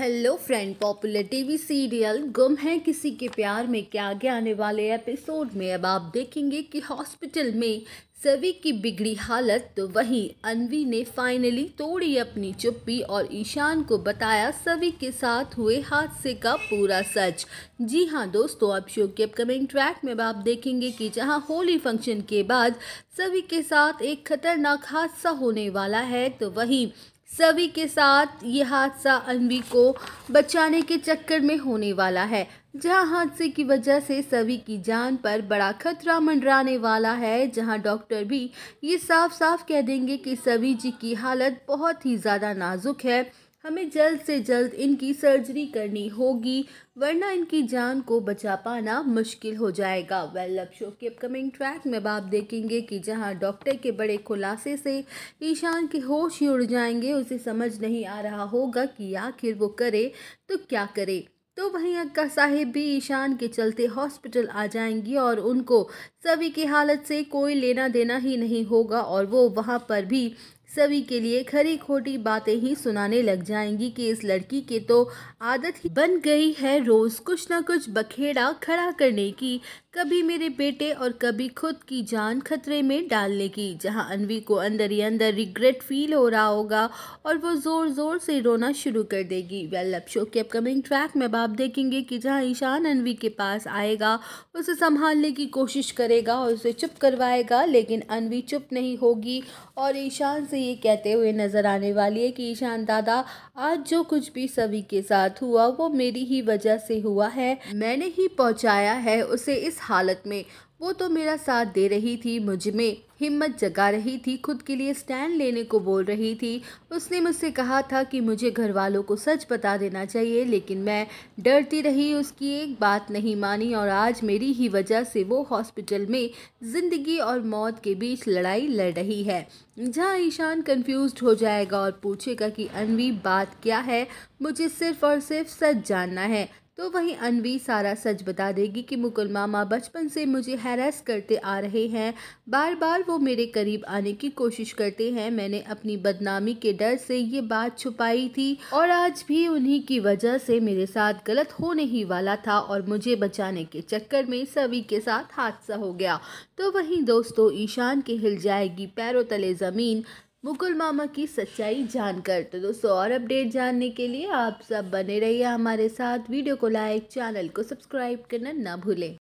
hello friend popular TV serial गुम है किसी के प्यार में क्या आगे आने वाले एपिसोड में अब आप देखेंगे कि हॉस्पिटल में सभी की बिगड़ी हालत तो वहीं अनवी ने फाइनली तोड़ी अपनी चुप्पी और ईशान को बताया सभी के साथ हुए हादसे का पूरा सच जी हाँ दोस्तों अब शो के अपकमिंग ट्रैक में आप देखेंगे कि जहाँ होली फंक्शन के बाद सभी के साथ एक खतरनाक हादसा होने वाला है तो वहीं सभी के साथ ये हादसा अनवी को बचाने के चक्कर में होने वाला है जहां हादसे की वजह से सभी की जान पर बड़ा खतरा मंडराने वाला है जहां डॉक्टर भी ये साफ साफ कह देंगे कि सभी जी की हालत बहुत ही ज़्यादा नाजुक है हमें जल्द से जल्द इनकी सर्जरी करनी होगी वरना इनकी जान को बचा पाना मुश्किल हो जाएगा वेल अब शो के अपकमिंग ट्रैक में आप देखेंगे कि जहां डॉक्टर के बड़े खुलासे से ईशान के होश ही उड़ जाएंगे उसे समझ नहीं आ रहा होगा कि आखिर वो करे तो क्या करे तो वहीं अक्का साहेब भी ईशान के चलते हॉस्पिटल आ जाएंगी और उनको सभी की हालत से कोई लेना देना ही नहीं होगा और वो वहाँ पर भी सभी के लिए खरी खोटी बातें ही सुनाने लग जाएंगी कि इस लड़की के तो आदत ही बन गई है रोज़ कुछ ना कुछ बखेड़ा खड़ा करने की कभी मेरे बेटे और कभी खुद की जान खतरे में डालने की जहां अनवी को अंदर ही अंदर रिग्रेट फील हो रहा होगा और वो ज़ोर ज़ोर से रोना शुरू कर देगी वेल अब शो के अपकमिंग ट्रैक में आप देखेंगे कि जहां ईशान अनवी के पास आएगा उसे संभालने की कोशिश करेगा और उसे चुप करवाएगा लेकिन अनवी चुप नहीं होगी और ईशान से ये कहते हुए नज़र आने वाली है कि ईशान दादा आज जो कुछ भी सभी के साथ हुआ वो मेरी ही वजह से हुआ है मैंने ही पहुंचाया है उसे इस हालत में वो तो मेरा साथ दे रही थी मुझ में हिम्मत जगा रही थी खुद के लिए स्टैंड लेने को बोल रही थी उसने मुझसे कहा था कि मुझे घर वालों को सच बता देना चाहिए लेकिन मैं डरती रही उसकी एक बात नहीं मानी और आज मेरी ही वजह से वो हॉस्पिटल में ज़िंदगी और मौत के बीच लड़ाई लड़ रही है जहाँ ईशान कंफ्यूज हो जाएगा और पूछेगा कि अनवी बात क्या है मुझे सिर्फ़ और सिर्फ सच जानना है तो वहीं अनवी सारा सच बता देगी कि मुकुल मामा बचपन से मुझे हैरेस करते आ रहे हैं बार बार वो मेरे करीब आने की कोशिश करते हैं मैंने अपनी बदनामी के डर से ये बात छुपाई थी और आज भी उन्हीं की वजह से मेरे साथ गलत होने ही वाला था और मुझे बचाने के चक्कर में सभी के साथ हादसा हो गया तो वहीं दोस्तों ईशान के हिल जाएगी पैरों तले ज़मीन मुकुल मामा की सच्चाई जानकर तो दोस्तों और अपडेट जानने के लिए आप सब बने रहिए हमारे साथ वीडियो को लाइक चैनल को सब्सक्राइब करना ना भूलें